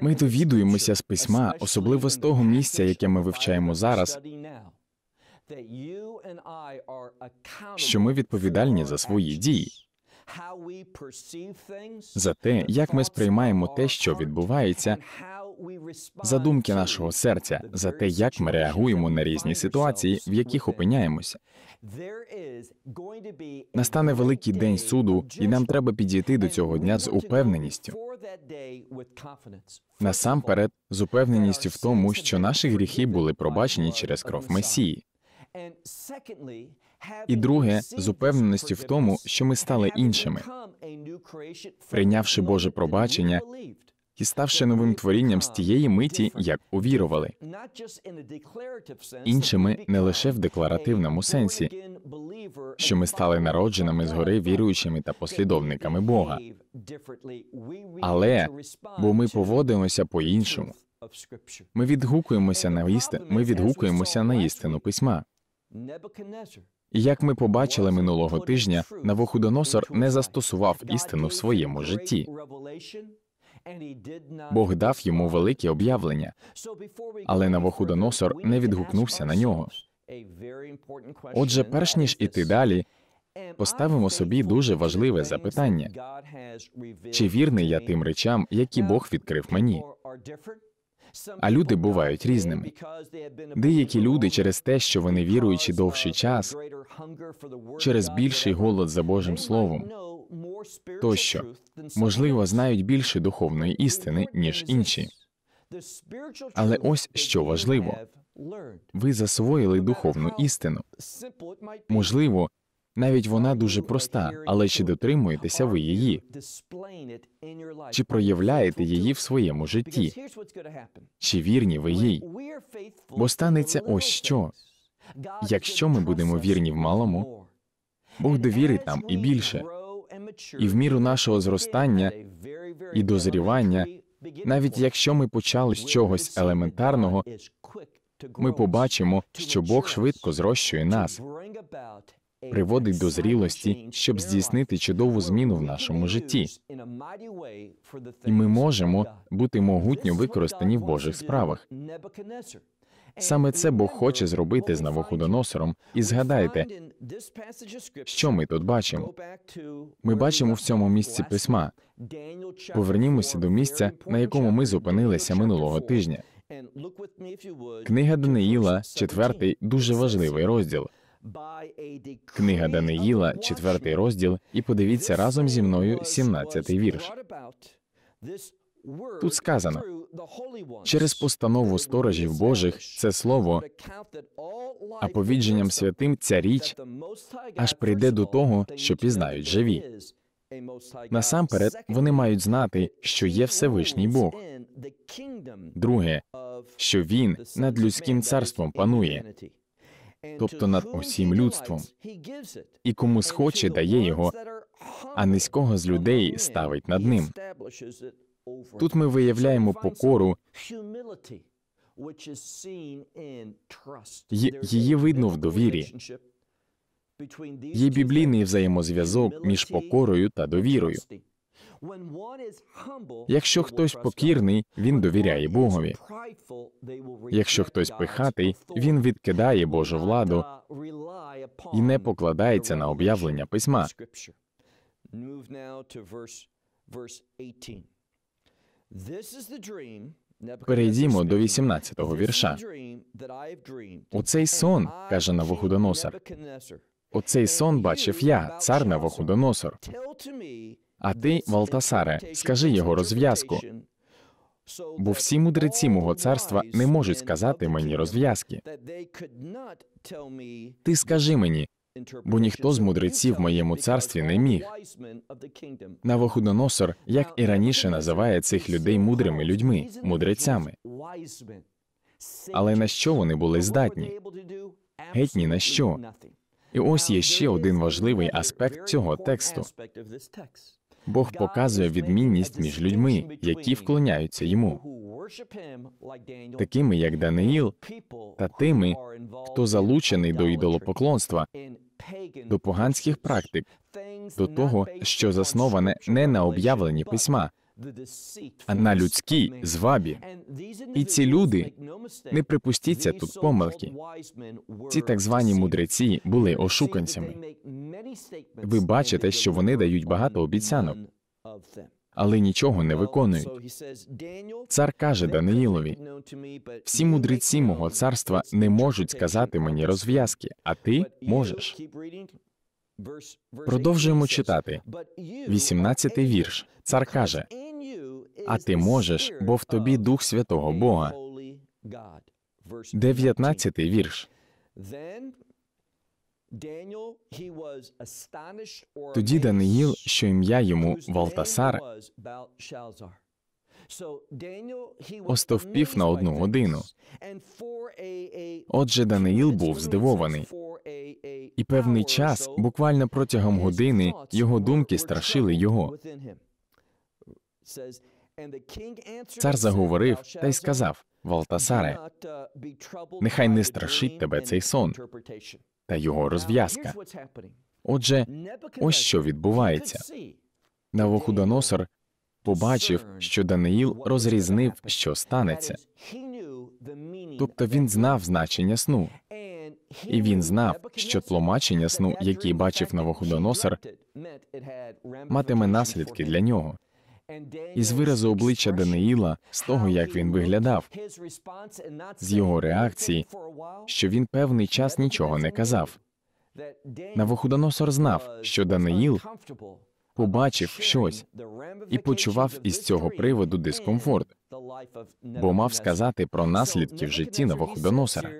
Ми довідуємося з письма, особливо з того місця, яке ми вивчаємо зараз, що ми відповідальні за свої дії, за те, як ми сприймаємо те, що відбувається, за думки нашого серця, за те, як ми реагуємо на різні ситуації, в яких опиняємося. Настане великий день суду, і нам треба підійти до цього дня з упевненістю. Насамперед, з упевненістю в тому, що наші гріхи були пробачені через кров Месії. І друге, з упевненістю в тому, що ми стали іншими, прийнявши Боже пробачення і ставши новим творінням з тієї миті, як увірували. Іншими не лише в декларативному сенсі, що ми стали народженими згори віруючими та послідовниками Бога, але бо ми поводимося по іншому. Ми відгукуємося на істину, ми відгукуємося на істину письма. І як ми побачили минулого тижня, Навуходоносор не застосував істину в своєму житті. Бог дав йому велике об'явлення, але Навуходоносор не відгукнувся на нього. Отже, перш ніж іти далі, поставимо собі дуже важливе запитання: чи вірний я тим речам, які Бог відкрив мені? А люди бувають різними. Деякі люди через те, що вони віруючи довший час, через більший голод за Божим Словом тощо, можливо, знають більше духовної істини, ніж інші. Але ось що важливо ви засвоїли духовну істину. Можливо, навіть вона дуже проста, але чи дотримуєтеся ви її? Чи проявляєте її в своєму житті? Чи вірні ви їй? Бо станеться ось що. Якщо ми будемо вірні в малому, Бог довірить нам і більше і в міру нашого зростання і дозрівання, навіть якщо ми почали з чогось елементарного, ми побачимо, що Бог швидко зрощує нас, приводить до зрілості, щоб здійснити чудову зміну в нашому житті. І ми можемо бути могутньо використані в Божих справах. Саме це Бог хоче зробити з Навуходоносором. І згадайте, що ми тут бачимо. Ми бачимо в цьому місці письма. Повернімося до місця, на якому ми зупинилися минулого тижня. Книга Даниїла, четвертий, дуже важливий розділ. Книга Даниїла, четвертий розділ, і подивіться разом зі мною 17-й вірш. Тут сказано через постанову сторожів Божих це слово, а повідженням святим ця річ аж прийде до того, що пізнають живі. Насамперед вони мають знати, що є Всевишній Бог. Друге, що він над людським царством панує, тобто над усім людством. І кому схоче дає його, а низького з людей ставить над ним. Тут ми виявляємо покору, її видно в довірі. Є біблійний взаємозв'язок між покорою та довірою. Якщо хтось покірний, він довіряє Богові. Якщо хтось пихатий, він відкидає Божу владу і не покладається на об'явлення письма. Перейдімо до 18-го вірша. У цей сон каже Навуходоносор, У цей сон бачив я, цар Навуходоносор. А ти, Валтасаре, скажи його розв'язку. Бо всі мудреці мого царства не можуть сказати мені розв'язки. Ти скажи мені, бо ніхто з мудреців в моєму царстві не міг. Навуходоносор, як і раніше, називає цих людей мудрими людьми, мудрецями. Але на що вони були здатні? Геть ні на що. І ось є ще один важливий аспект цього тексту. Бог показує відмінність між людьми, які вклоняються йому такими як Даниїл, та тими, хто залучений до ідолопоклонства, до поганських практик, до того, що засноване не на об'явленні письма, а на людській звабі. І ці люди не припустіться тут помилки. Ці так звані мудреці були ошуканцями. Ви бачите, що вони дають багато обіцянок але нічого не виконують. Цар каже Даниїлові: всі мудреці мого царства не можуть сказати мені розв'язки, а ти можеш. Продовжуємо читати 18 вірш. Цар каже: А ти можеш, бо в тобі Дух Святого Бога. 19-й вірш. Тоді Даниїл, що ім'я йому Валтасар, остовпів на одну годину. Отже, Даниїл був здивований. І певний час, буквально протягом години, його думки страшили його. Цар заговорив та й сказав Валтасаре, uh, нехай не страшить тебе цей сон та його розв'язка. Отже, ось що відбувається. Навуходоносор побачив, що Даниїл розрізнив, що станеться. Тобто він знав значення сну, і він знав, що тлумачення сну, який бачив Навуходоносор, матиме наслідки для нього. Із виразу обличчя Даниїла, з того як він виглядав, з його реакції, що він певний час нічого не казав. Навуходоносор знав, що Даниїл побачив щось і почував із цього приводу дискомфорт, бо мав сказати про наслідки в житті Навуходоносора.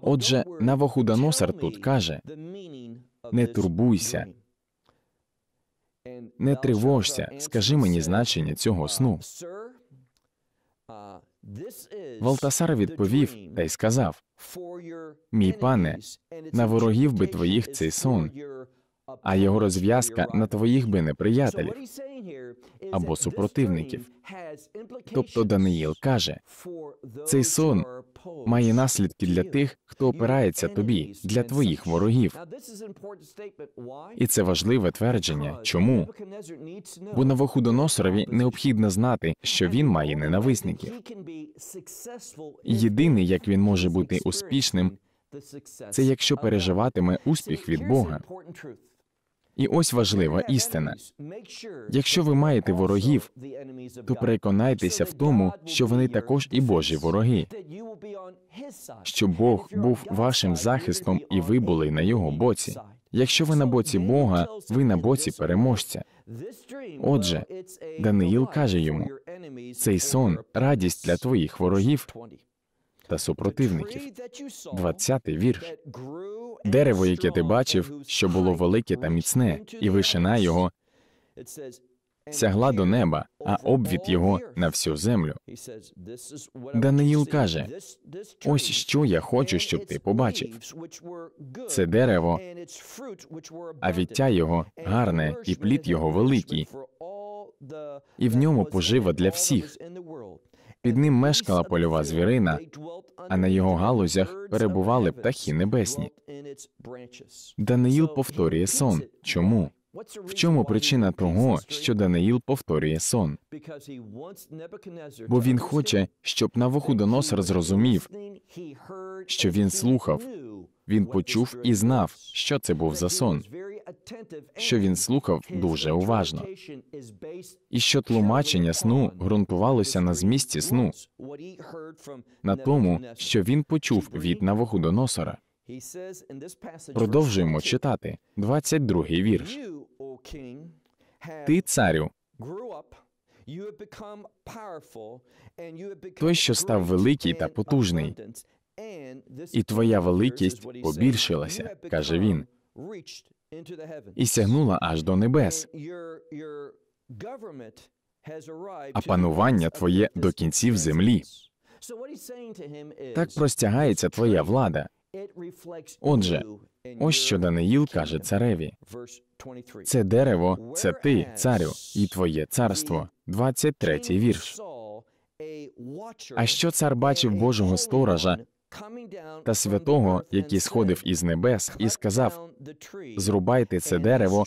Отже, Навуходоносор тут каже: не турбуйся не тривожся, скажи мені значення цього сну. Валтасар відповів та й сказав: Мій пане, на ворогів би твоїх цей сон, а його розв'язка на твоїх би неприятелів або супротивників. Тобто Даниїл каже, цей сон має наслідки для тих, хто опирається тобі, для твоїх ворогів. І це важливе твердження. Чому бо Навуходоносорові необхідно знати, що він має ненависників. Єдине, як він може бути успішним, це якщо переживатиме успіх від Бога. І ось важлива істина. Якщо ви маєте ворогів, то переконайтеся в тому, що вони також і Божі вороги. що Бог був вашим захистом, і ви були на його боці. Якщо ви на боці Бога, ви на боці переможця. Отже, Даниїл каже йому: цей сон радість для твоїх ворогів та супротивників. 20-й вірш. Дерево, яке ти бачив, що було велике та міцне, і вишина його сягла до неба, а обвід його на всю землю. Даниїл каже: ось що я хочу, щоб ти побачив. Це дерево, а віття його гарне, і плід його великий, і в ньому пожива для всіх. Під ним мешкала польова звірина, а на його галузях перебували птахи небесні. Даниїл повторює сон. Чому? В чому причина того, що Даниїл повторює сон? Бо він хоче, щоб Навуходоносор зрозумів, що він слухав. Він почув і знав, що це був за сон, що він слухав дуже уважно. І що тлумачення сну ґрунтувалося на змісті сну, на тому, що він почув від Навуходоносора. Продовжуємо читати 22-й вірш. Ти, царю, той, що став великий та потужний, і твоя великість побільшилася, каже він, і сягнула аж до небес. А панування твоє до кінців землі. Так простягається твоя влада. Отже, ось що Даниїл каже цареві. Це дерево, це ти, царю, і твоє царство. 23-й вірш. А що цар бачив Божого сторожа, та святого, який сходив із небес, і сказав: зрубайте це дерево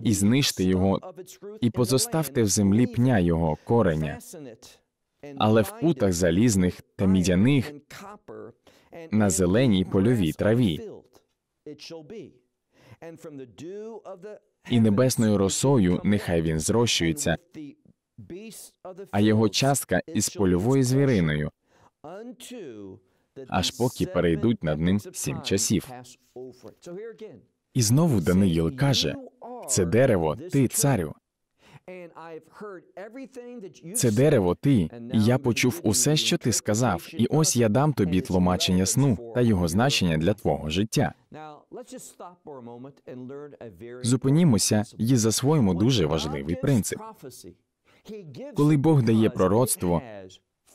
і знижте його, і позоставте в землі пня його кореня, але в путах залізних та мідяних на зеленій польовій траві. І небесною росою нехай він зрощується, а його частка із польовою звіриною аж поки перейдуть над ним сім часів. І знову Даниїл каже: це дерево, ти царю. Це дерево ти, і я почув усе, що ти сказав, і ось я дам тобі тлумачення сну та його значення для твого життя. Зупинімося і засвоїмо дуже важливий принцип. Коли Бог дає пророцтво,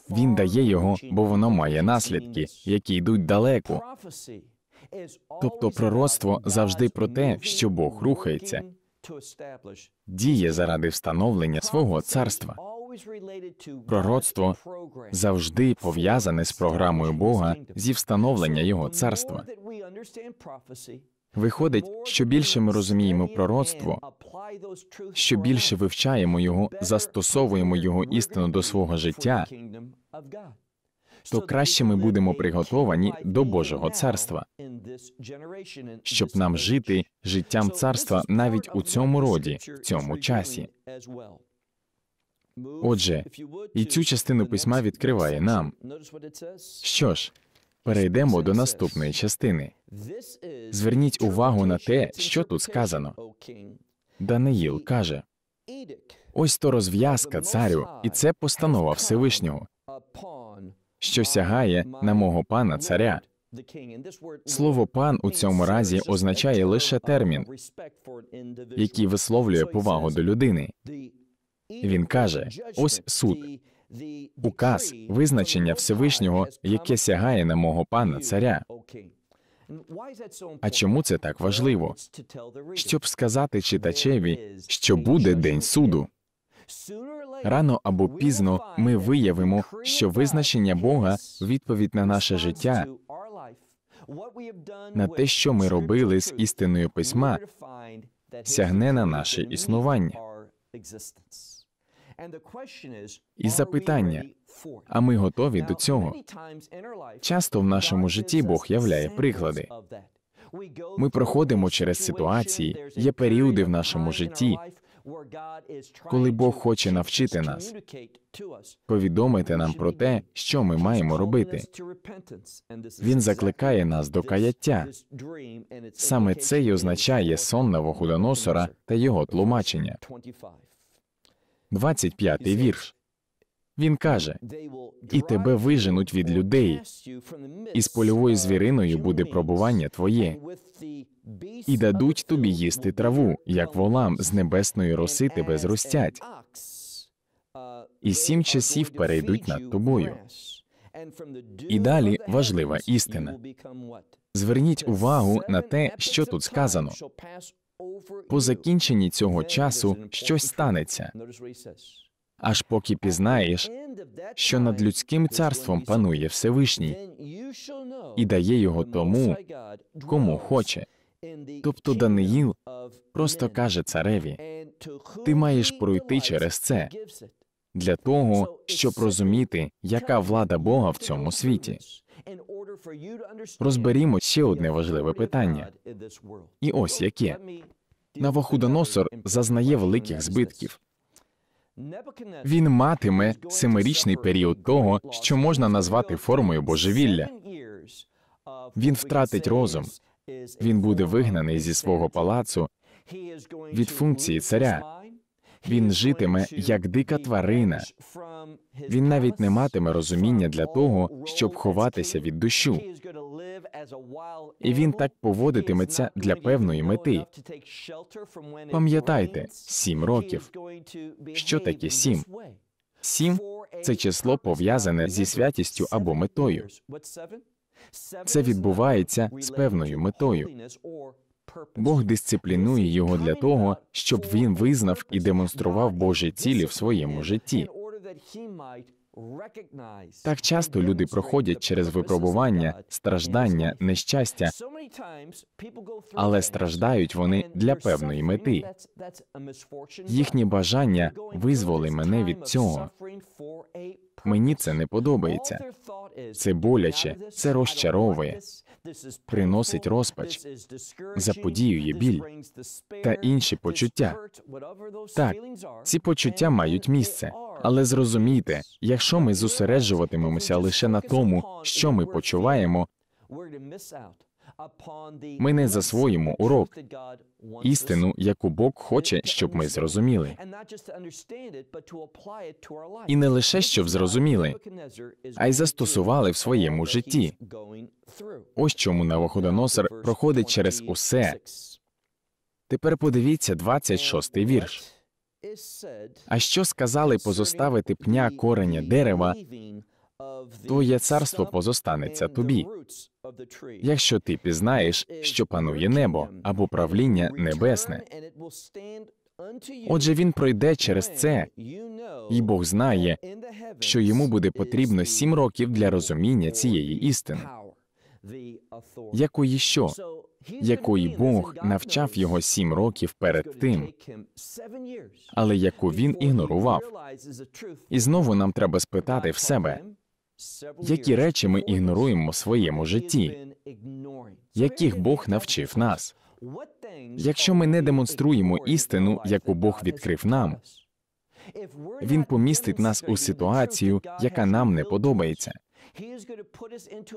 він дає його, бо воно має наслідки, які йдуть далеко. Тобто пророцтво завжди про те, що Бог рухається, діє заради встановлення свого царства. Пророцтво завжди пов'язане з програмою Бога зі встановлення його царства. Виходить, що більше ми розуміємо пророцтво, що більше вивчаємо його, застосовуємо його істину до свого життя, то краще ми будемо приготовані до Божого царства, щоб нам жити життям царства навіть у цьому роді, в цьому часі. Отже, і цю частину письма відкриває нам. Що ж, перейдемо до наступної частини. Зверніть увагу на те, що тут сказано. Даниїл каже: ось то розв'язка царю, і це постанова Всевишнього, що сягає на мого пана царя. Слово пан у цьому разі означає лише термін, який висловлює повагу до людини. Він каже: ось суд, указ, визначення Всевишнього, яке сягає на мого пана царя. А чому це так важливо? Щоб сказати читачеві, що буде день суду. Рано або пізно ми виявимо, що визначення Бога відповідь на наше життя, на те, що ми робили з істиною письма, сягне на наше існування. І запитання, а ми готові до цього? Часто в нашому житті Бог являє приклади. Ми проходимо через ситуації, є періоди в нашому житті, коли Бог хоче навчити нас, повідомити нам про те, що ми маємо робити. Він закликає нас до каяття. Саме це й означає сон Навуходоносора та його тлумачення. 25-й вірш. Він каже: і тебе виженуть від людей, і з польовою звіриною буде пробування твоє, і дадуть тобі їсти траву, як волам з небесної роси тебе зростять, і сім часів перейдуть над тобою. І далі важлива істина. Зверніть увагу на те, що тут сказано по закінченні цього часу щось станеться. Аж поки пізнаєш, що над людським царством панує Всевишній і дає його тому, кому хоче. Тобто Даниїл просто каже цареві: ти маєш пройти через це для того, щоб розуміти, яка влада Бога в цьому світі. Розберімо ще одне важливе питання. І ось яке Навуходоносор зазнає великих збитків. Він матиме семирічний період того, що можна назвати формою божевілля. Він втратить розум. Він буде вигнаний зі свого палацу від функції царя. Він житиме як дика тварина. Він навіть не матиме розуміння для того, щоб ховатися від дощу. І він так поводитиметься для певної мети. Пам'ятайте, сім років. Що таке сім? Сім це число пов'язане зі святістю або метою. Це відбувається з певною метою. Бог дисциплінує його для того, щоб він визнав і демонстрував Божі цілі в своєму житті. Так часто люди проходять через випробування, страждання, нещастя, але страждають вони для певної мети. Їхні бажання визволи мене від цього. Мені це не подобається. Це боляче, це розчаровує приносить розпач, заподіює біль та інші почуття. Так, ці почуття мають місце, але зрозумійте, якщо ми зосереджуватимемося лише на тому, що ми почуваємо, ми не засвоїмо урок істину, яку Бог хоче, щоб ми зрозуміли. І не лише щоб зрозуміли, а й застосували в своєму житті. Ось чому Навуходоносор проходить через усе. Тепер подивіться 26-й вірш. А що сказали позоставити пня кореня дерева Твоє царство позостанеться тобі, якщо ти пізнаєш, що панує небо або правління небесне. Отже, він пройде через це, і Бог знає, що йому буде потрібно сім років для розуміння цієї істини, якої що якої Бог навчав його сім років перед тим, але яку він ігнорував. І знову нам треба спитати в себе які речі ми ігноруємо в своєму житті, яких Бог навчив нас. Якщо ми не демонструємо істину, яку Бог відкрив нам, він помістить нас у ситуацію, яка нам не подобається.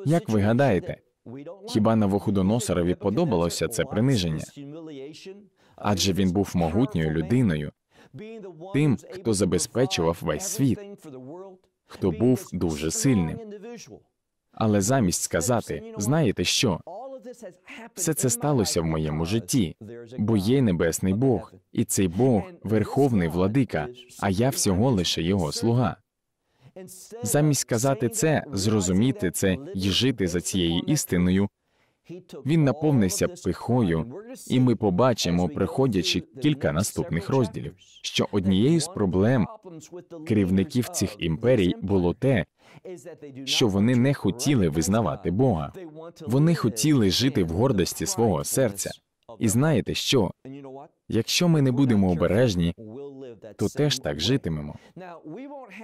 Як ви гадаєте, хіба Навуходоносорові подобалося це приниження? Адже він був могутньою людиною, тим, хто забезпечував весь світ хто був дуже сильним. Але замість сказати, знаєте що? Все це сталося в моєму житті, бо є небесний Бог, і цей Бог верховний владика, а я всього лише його слуга. Замість сказати це, зрозуміти це і жити за цією істиною. Він наповнився пихою, і ми побачимо, приходячи кілька наступних розділів, що однією з проблем керівників цих імперій було те, що вони не хотіли визнавати Бога. Вони хотіли жити в гордості свого серця. І знаєте що? Якщо ми не будемо обережні, то теж так житимемо.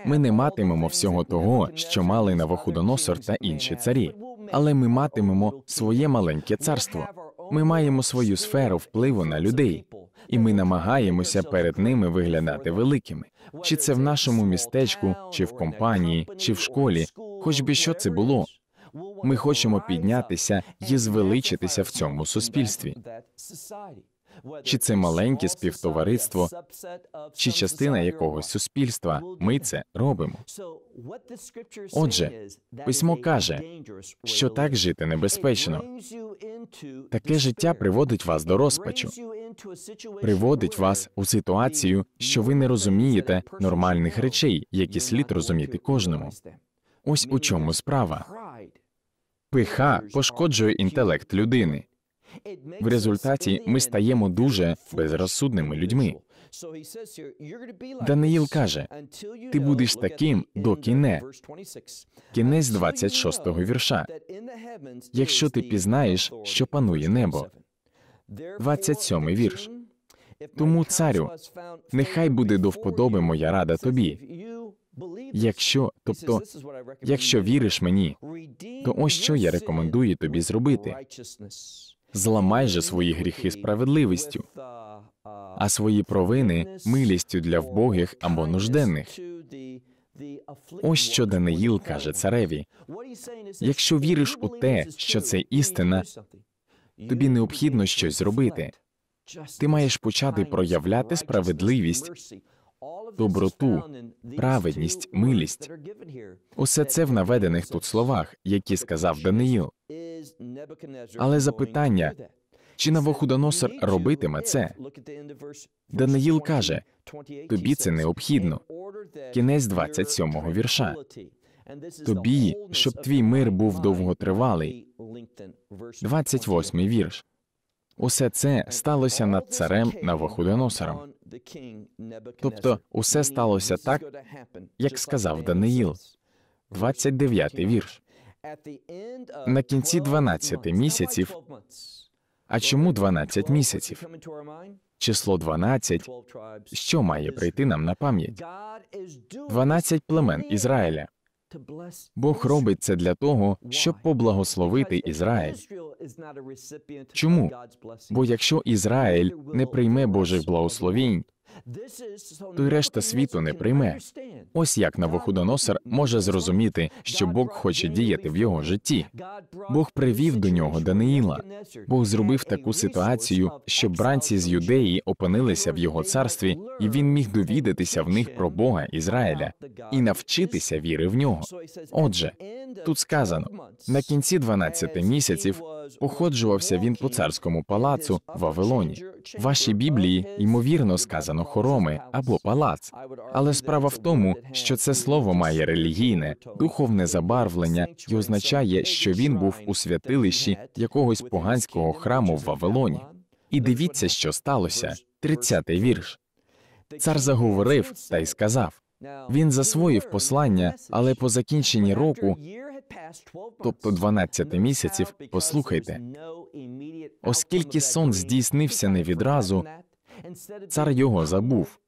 Ми не матимемо всього того, що мали Навуходоносор та інші царі але ми матимемо своє маленьке царство. Ми маємо свою сферу впливу на людей, і ми намагаємося перед ними виглядати великими, чи це в нашому містечку, чи в компанії, чи в школі, хоч би що це було. Ми хочемо піднятися і звеличитися в цьому суспільстві. Чи це маленьке співтовариство, чи частина якогось суспільства? Ми це робимо. Отже, письмо каже, що так жити небезпечно. Таке життя приводить вас до розпачу, приводить вас у ситуацію, що ви не розумієте нормальних речей, які слід розуміти кожному. Ось у чому справа. Пиха пошкоджує інтелект людини. В результаті ми стаємо дуже безрозсудними людьми. Даниїл каже: ти будеш таким до кіне. кінець 26-го вірша. Якщо ти пізнаєш, що панує небо. 27-й вірш. Тому, царю, нехай буде до вподоби моя рада тобі. Якщо, тобто, якщо віриш мені, то ось що я рекомендую тобі зробити зламай же свої гріхи справедливістю, а свої провини милістю для вбогих або нужденних. Ось що Даниїл каже цареві. Якщо віриш у те, що це істина, тобі необхідно щось зробити. Ти маєш почати проявляти справедливість доброту, праведність, милість. Усе це в наведених тут словах, які сказав Даниїл. Але запитання чи Навуходоносор робитиме це? Даниїл каже тобі це необхідно. Кінець 27-го вірша. Тобі, щоб твій мир був довготривалий. 28-й вірш. Усе це сталося над царем Навуходоносором. Тобто усе сталося так, як сказав Даниїл, 29-й вірш. На кінці 12 місяців. А чому 12 місяців? Число 12, що має прийти нам на пам'ять? 12 племен Ізраїля. Бог робить це для того, щоб поблагословити Ізраїль. Чому? Бо якщо Ізраїль не прийме Божих благословінь, то й решта світу не прийме. Ось як Навуходоносор може зрозуміти, що Бог хоче діяти в його житті. Бог привів до нього Даниїла. Бог зробив таку ситуацію, щоб бранці з юдеї опинилися в його царстві, і він міг довідатися в них про Бога Ізраїля і навчитися віри в нього. Отже, тут сказано на кінці 12 місяців походжувався він по царському палацу в Вавилоні. В Вашій Біблії ймовірно сказано напевно, хороми або палац. Але справа в тому, що це слово має релігійне, духовне забарвлення і означає, що він був у святилищі якогось поганського храму в Вавилоні. І дивіться, що сталося. тридцятий вірш. Цар заговорив та й сказав. Він засвоїв послання, але по закінченні року, тобто 12 місяців, послухайте, оскільки сон здійснився не відразу, Цар його забув.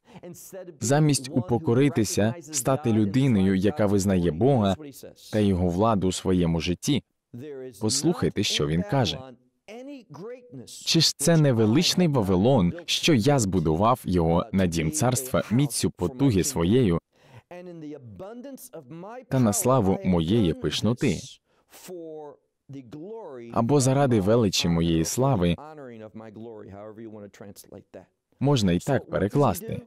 Замість упокоритися, стати людиною, яка визнає Бога та його владу у своєму житті. Послухайте, що він каже. Чи ж це не величний Вавилон, що я збудував його на дім царства міцю потуги своєю та на славу моєї пишноти? або заради величі моєї слави, можна і так перекласти.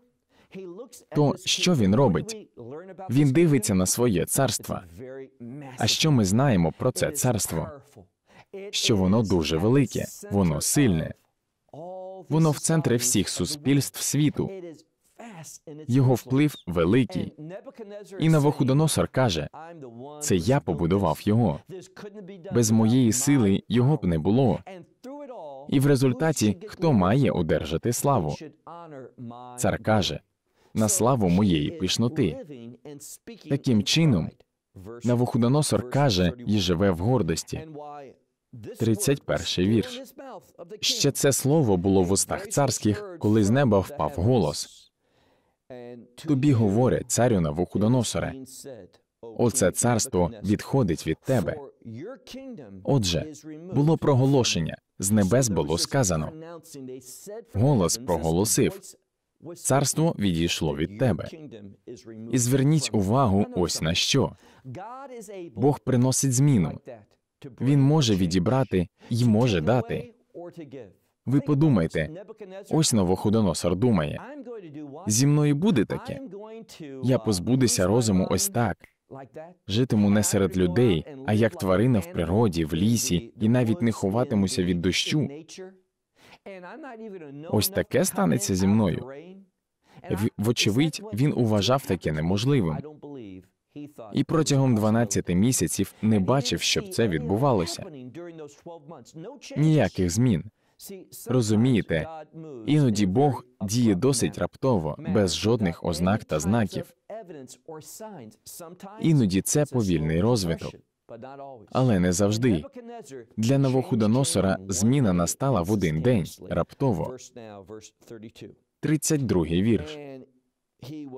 То що він робить? Він дивиться на своє царство. А що ми знаємо про це царство? Що воно дуже велике, воно сильне, воно в центрі всіх суспільств світу. Його вплив великий. І Навуходоносор каже: це я побудував його. Без моєї сили його б не було. І в результаті хто має одержати славу? Цар каже на славу моєї пишноти. Таким чином, Навуходоносор каже і живе в гордості. 31 вірш. Ще це слово було в устах царських, коли з неба впав голос. Тобі говорить царю Навуходоносоре, оце царство відходить від тебе. Отже, було проголошення з небес було сказано голос проголосив царство відійшло від тебе. І зверніть увагу, ось на що Бог приносить зміну. Він може відібрати і може дати. Ви подумайте, ось новоходоносор думає. зі мною буде таке. Я позбудуся розуму ось так. Житиму не серед людей, а як тварина в природі, в лісі, і навіть не ховатимуся від дощу. Ось таке станеться зі мною. Вочевидь, він уважав таке неможливим. І протягом 12 місяців не бачив, щоб це відбувалося. Ніяких змін. Розумієте, іноді Бог діє досить раптово, без жодних ознак та знаків. Іноді це повільний розвиток, але не завжди. Для Навуходоносора зміна настала в один день раптово. 32-й вірш.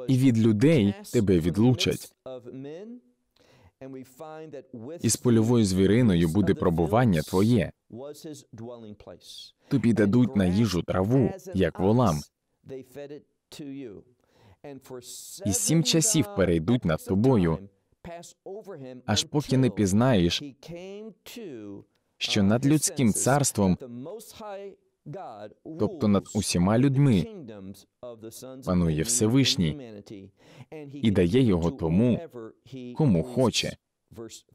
І від людей тебе відлучать. І з польовою звіриною буде пробування твоє. Тобі дадуть на їжу траву, як волам і сім часів перейдуть над тобою, аж поки не пізнаєш, що uh, над людським царством, тобто над усіма людьми, панує Всевишній і дає його тому, кому хоче.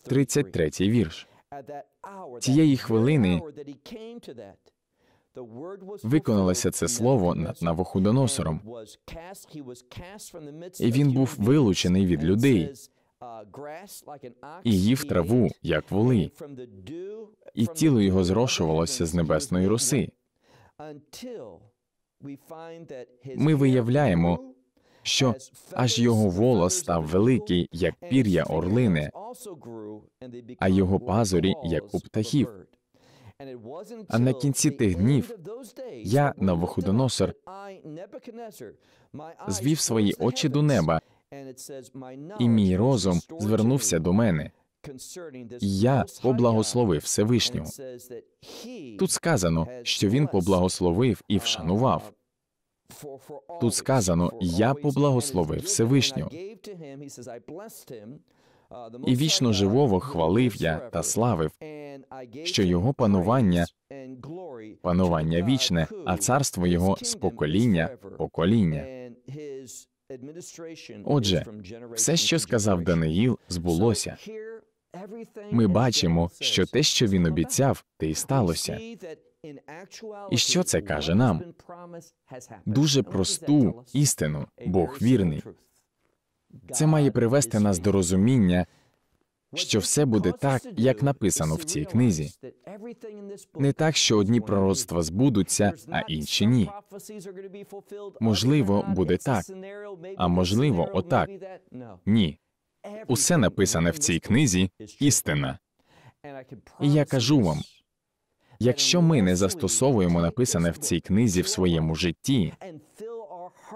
33-й вірш. Тієї хвилини, Виконалося це слово над Навуходоносором. І він був вилучений від людей і їв траву, як воли, і тіло його зрошувалося з небесної руси. Ми виявляємо, що аж його волос став великий, як пір'я орлини, а його пазурі, як у птахів. А на кінці тих днів я, Навуходоносор, звів свої очі до неба, і мій розум звернувся до мене. І я поблагословив Всевишнього. Тут сказано, що він поблагословив і uh, вшанував. Тут сказано, я поблагословив Всевишнього і вічно живого хвалив я та славив, що його панування панування вічне, а царство його з покоління покоління. Отже, все, що сказав Даниїл, збулося. Ми бачимо, що те, що він обіцяв, те й сталося. І що це каже нам? Дуже просту істину, Бог вірний. Це має привести нас до розуміння, що все буде так, як написано в цій книзі. Не так, що одні пророцтва збудуться, а інші ні. Можливо, буде так, а можливо, отак. Ні. Усе написане в цій книзі істина. І я кажу вам. Якщо ми не застосовуємо написане в цій книзі в своєму житті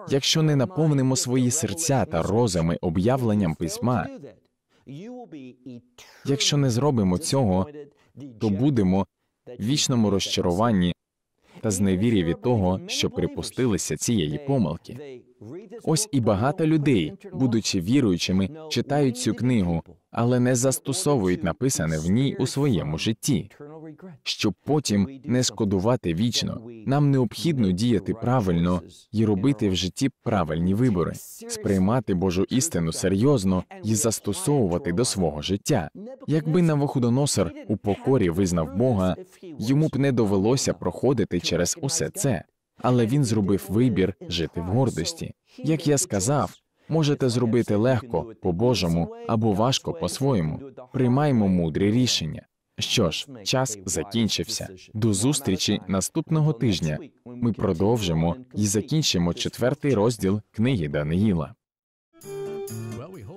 Якщо не наповнимо свої серця та розуми об'явленням письма, якщо не зробимо цього, то будемо в вічному розчаруванні та зневірі від того, що припустилися цієї помилки. Ось і багато людей, будучи віруючими, читають цю книгу, але не застосовують написане в ній у своєму житті. щоб потім не шкодувати вічно. Нам необхідно діяти правильно і робити в житті правильні вибори, сприймати Божу істину серйозно і застосовувати до свого життя. Якби Навуходоносор у покорі визнав Бога, йому б не довелося проходити через усе це але він зробив вибір жити в гордості. Як я сказав, можете зробити легко по-божому або важко по-своєму. Приймаймо мудрі рішення. Що ж, час закінчився. До зустрічі наступного тижня. Ми продовжимо і закінчимо четвертий розділ книги Даниїла.